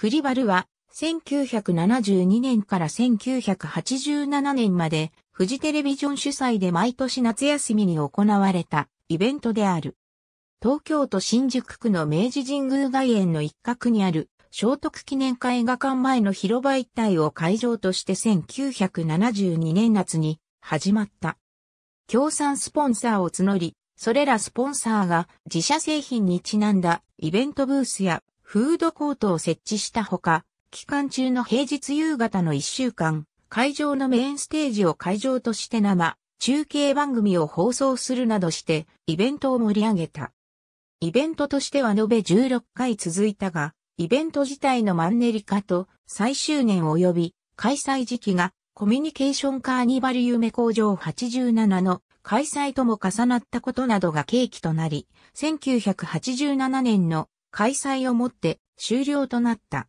フリバルは、1972年から1987年まで、フジテレビジョン主催で毎年夏休みに行われたイベントである。東京都新宿区の明治神宮外苑の一角にある聖徳記念会映画館前の広場一帯を会場として1972年夏に始まった。協賛スポンサーを募り、それらスポンサーが自社製品にちなんだイベントブースやフードコートを設置したほか、期間中の平日夕方の1週間、会場のメインステージを会場として生、中継番組を放送するなどして、イベントを盛り上げた。イベントとしては延べ16回続いたが、イベント自体のマンネリ化と最終年及び開催時期がコミュニケーションカーニバル夢工場87の開催とも重なったことなどが契機となり、1987年の開催をもって終了となった。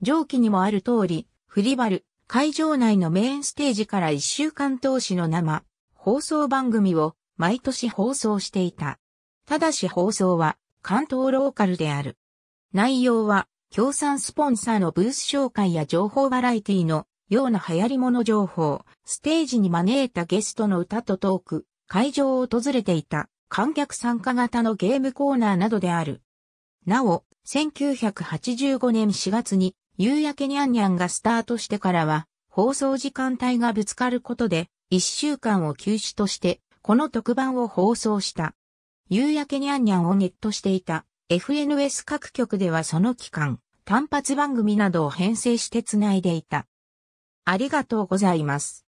上記にもある通り、フリバル、会場内のメインステージから一週間通しの生、放送番組を毎年放送していた。ただし放送は関東ローカルである。内容は協賛スポンサーのブース紹介や情報バラエティのような流行り物情報、ステージに招いたゲストの歌とトーク、会場を訪れていた観客参加型のゲームコーナーなどである。なお、1985年4月に、夕焼けにゃんにゃんがスタートしてからは、放送時間帯がぶつかることで、1週間を休止として、この特番を放送した。夕焼けにゃんにゃんをネットしていた FNS 各局ではその期間、単発番組などを編成してつないでいた。ありがとうございます。